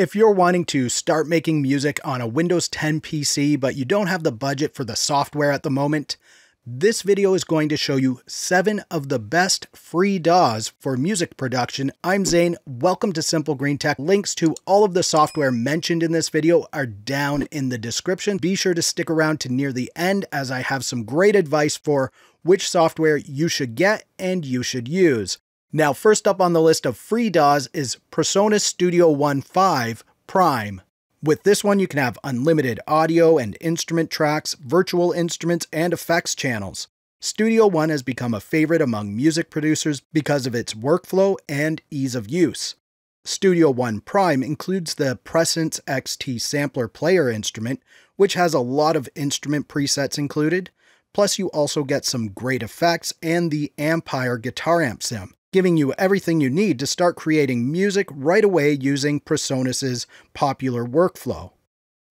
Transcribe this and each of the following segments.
If you're wanting to start making music on a Windows 10 PC, but you don't have the budget for the software at the moment, this video is going to show you seven of the best free DAWs for music production. I'm Zane, welcome to Simple Green Tech. Links to all of the software mentioned in this video are down in the description. Be sure to stick around to near the end as I have some great advice for which software you should get and you should use. Now, first up on the list of free DAWs is Persona Studio One 5 Prime. With this one, you can have unlimited audio and instrument tracks, virtual instruments, and effects channels. Studio One has become a favorite among music producers because of its workflow and ease of use. Studio One Prime includes the Presence XT Sampler Player instrument, which has a lot of instrument presets included. Plus, you also get some great effects and the Ampire guitar amp sim giving you everything you need to start creating music right away using Presonus's popular workflow.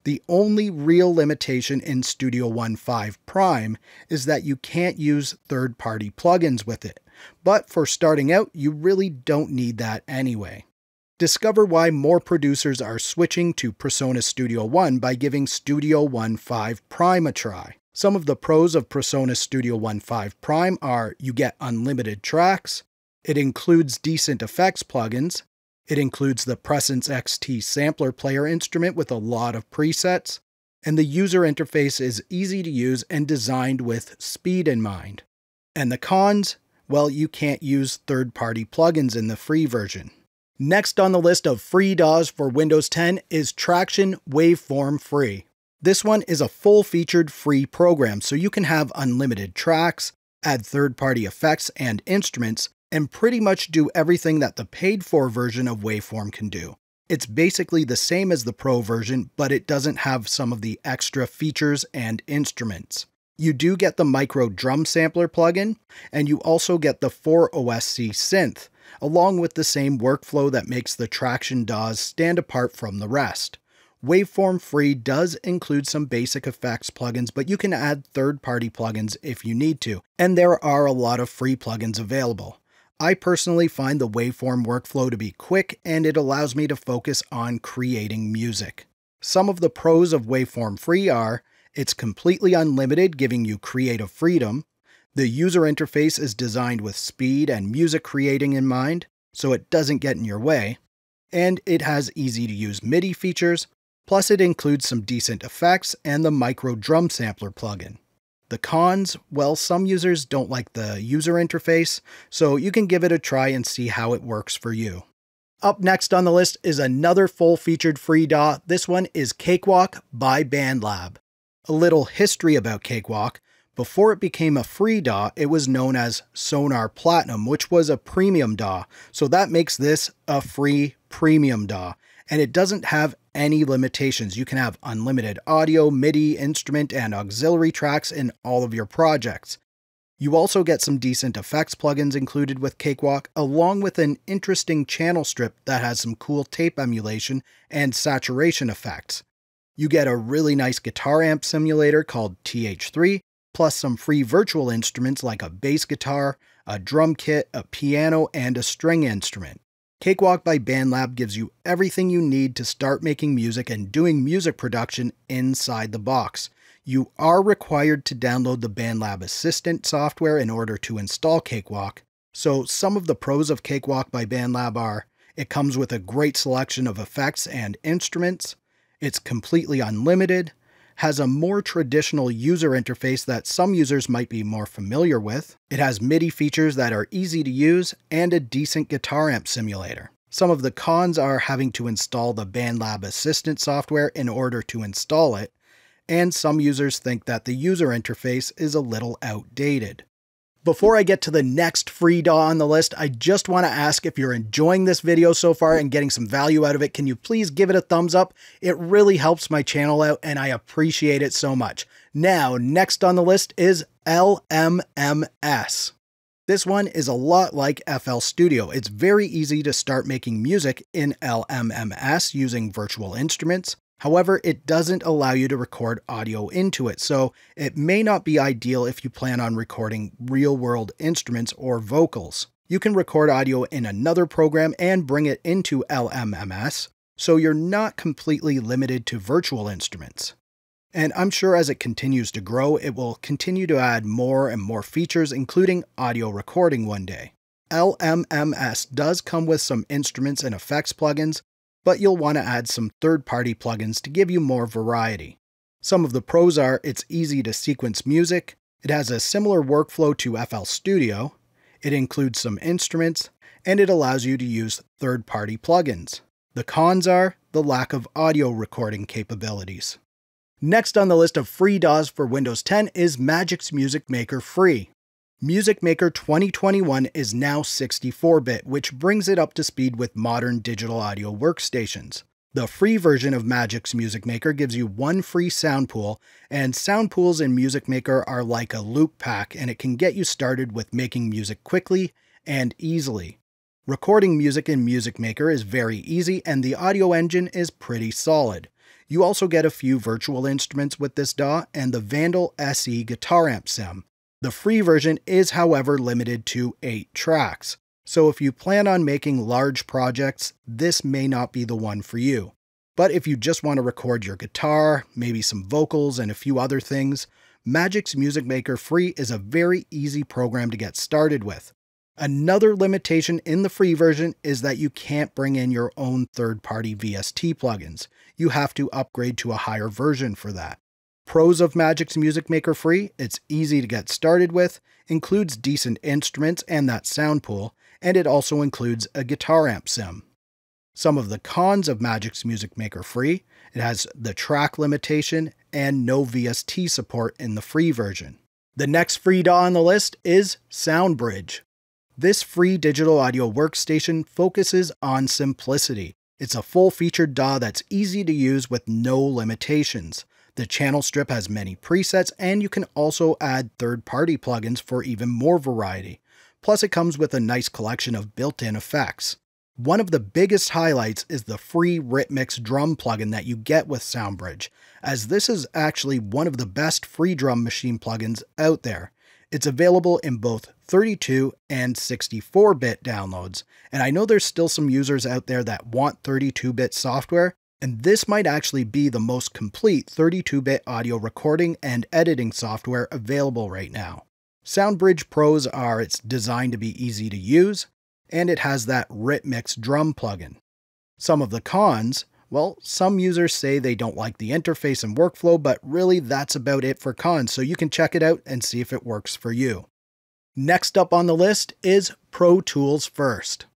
The only real limitation in Studio One 5 Prime is that you can't use third party plugins with it, but for starting out, you really don't need that anyway. Discover why more producers are switching to Presonus Studio One by giving Studio One 5 Prime a try. Some of the pros of Presonus Studio One 5 Prime are you get unlimited tracks, it includes decent effects plugins. It includes the Presence XT sampler player instrument with a lot of presets. And the user interface is easy to use and designed with speed in mind. And the cons? Well, you can't use third party plugins in the free version. Next on the list of free DAWs for Windows 10 is Traction Waveform Free. This one is a full featured free program, so you can have unlimited tracks, add third party effects and instruments, and pretty much do everything that the paid for version of Waveform can do. It's basically the same as the Pro version, but it doesn't have some of the extra features and instruments. You do get the micro drum sampler plugin, and you also get the 4OSC synth, along with the same workflow that makes the Traction DAWs stand apart from the rest. Waveform Free does include some basic effects plugins, but you can add third party plugins if you need to, and there are a lot of free plugins available. I personally find the waveform workflow to be quick and it allows me to focus on creating music. Some of the pros of Waveform Free are it's completely unlimited, giving you creative freedom. The user interface is designed with speed and music creating in mind, so it doesn't get in your way. And it has easy to use MIDI features, plus, it includes some decent effects and the micro drum sampler plugin. The cons, well, some users don't like the user interface, so you can give it a try and see how it works for you. Up next on the list is another full-featured free DAW. This one is Cakewalk by BandLab. A little history about Cakewalk. Before it became a free DAW, it was known as Sonar Platinum, which was a premium DAW. So that makes this a free premium DAW and it doesn't have any limitations. You can have unlimited audio, MIDI, instrument, and auxiliary tracks in all of your projects. You also get some decent effects plugins included with Cakewalk, along with an interesting channel strip that has some cool tape emulation and saturation effects. You get a really nice guitar amp simulator called TH3, plus some free virtual instruments like a bass guitar, a drum kit, a piano, and a string instrument. Cakewalk by BandLab gives you everything you need to start making music and doing music production inside the box. You are required to download the BandLab Assistant software in order to install Cakewalk, so some of the pros of Cakewalk by BandLab are it comes with a great selection of effects and instruments, it's completely unlimited, has a more traditional user interface that some users might be more familiar with. It has MIDI features that are easy to use and a decent guitar amp simulator. Some of the cons are having to install the BandLab Assistant software in order to install it, and some users think that the user interface is a little outdated. Before I get to the next free DAW on the list, I just want to ask if you're enjoying this video so far and getting some value out of it, can you please give it a thumbs up? It really helps my channel out and I appreciate it so much. Now, next on the list is LMMS. This one is a lot like FL Studio. It's very easy to start making music in LMMS using virtual instruments. However, it doesn't allow you to record audio into it, so it may not be ideal if you plan on recording real world instruments or vocals. You can record audio in another program and bring it into LMMS, so you're not completely limited to virtual instruments. And I'm sure as it continues to grow, it will continue to add more and more features, including audio recording one day. LMMS does come with some instruments and effects plugins, but you'll want to add some third party plugins to give you more variety. Some of the pros are it's easy to sequence music, it has a similar workflow to FL Studio, it includes some instruments, and it allows you to use third party plugins. The cons are the lack of audio recording capabilities. Next on the list of free DAWs for Windows 10 is Magic's Music Maker Free. Music Maker 2021 is now 64-bit, which brings it up to speed with modern digital audio workstations. The free version of Magic's Music Maker gives you one free sound pool, and sound pools in Music Maker are like a loop pack and it can get you started with making music quickly and easily. Recording music in Music Maker is very easy and the audio engine is pretty solid. You also get a few virtual instruments with this DAW and the Vandal SE guitar amp sim, the free version is, however, limited to 8 tracks, so if you plan on making large projects, this may not be the one for you. But if you just want to record your guitar, maybe some vocals, and a few other things, Magic's Music Maker Free is a very easy program to get started with. Another limitation in the free version is that you can't bring in your own third party VST plugins. You have to upgrade to a higher version for that. Pros of Magic's Music Maker Free, it's easy to get started with, includes decent instruments and that sound pool, and it also includes a guitar amp sim. Some of the cons of Magic's Music Maker Free, it has the track limitation and no VST support in the free version. The next free DAW on the list is SoundBridge. This free digital audio workstation focuses on simplicity. It's a full featured DAW that's easy to use with no limitations. The channel strip has many presets and you can also add third-party plugins for even more variety. Plus it comes with a nice collection of built-in effects. One of the biggest highlights is the free Ritmix drum plugin that you get with Soundbridge, as this is actually one of the best free drum machine plugins out there. It's available in both 32 and 64 bit downloads, and I know there's still some users out there that want 32 bit software, and this might actually be the most complete 32-bit audio recording and editing software available right now. SoundBridge Pros are it's designed to be easy to use, and it has that Ritmix drum plugin. Some of the cons, well, some users say they don't like the interface and workflow, but really that's about it for cons, so you can check it out and see if it works for you. Next up on the list is Pro Tools First.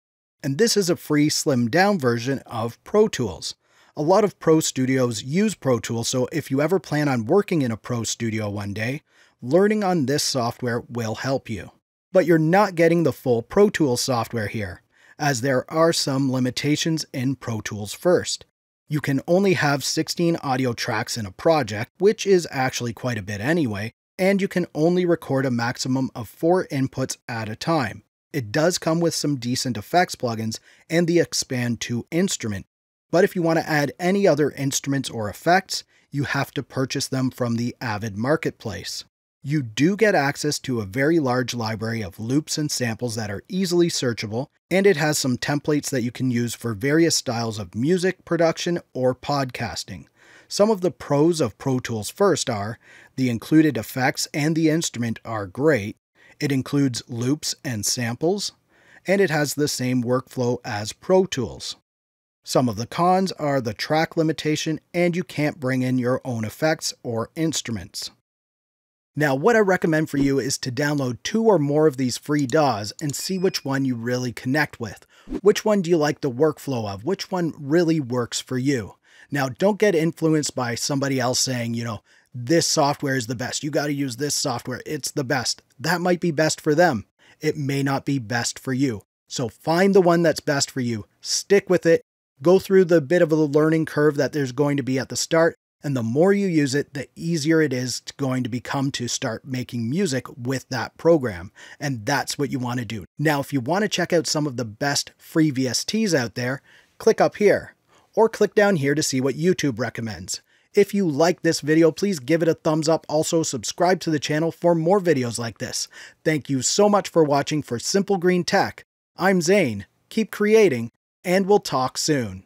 And this is a free slimmed down version of Pro Tools. A lot of pro studios use Pro Tools, so if you ever plan on working in a pro studio one day, learning on this software will help you. But you're not getting the full Pro Tools software here, as there are some limitations in Pro Tools first. You can only have 16 audio tracks in a project, which is actually quite a bit anyway, and you can only record a maximum of 4 inputs at a time. It does come with some decent effects plugins and the Expand to Instrument, but if you want to add any other instruments or effects, you have to purchase them from the Avid Marketplace. You do get access to a very large library of loops and samples that are easily searchable, and it has some templates that you can use for various styles of music production or podcasting. Some of the pros of Pro Tools First are the included effects and the instrument are great, it includes loops and samples, and it has the same workflow as Pro Tools. Some of the cons are the track limitation and you can't bring in your own effects or instruments. Now, what I recommend for you is to download two or more of these free DAWs and see which one you really connect with. Which one do you like the workflow of? Which one really works for you? Now, don't get influenced by somebody else saying, you know, this software is the best. You got to use this software. It's the best. That might be best for them. It may not be best for you. So find the one that's best for you, stick with it, go through the bit of a learning curve that there's going to be at the start. And the more you use it, the easier it is going to become to start making music with that program. And that's what you want to do. Now, if you want to check out some of the best free VSTs out there, click up here or click down here to see what YouTube recommends. If you like this video, please give it a thumbs up. Also, subscribe to the channel for more videos like this. Thank you so much for watching for Simple Green Tech. I'm Zane. Keep creating and we'll talk soon.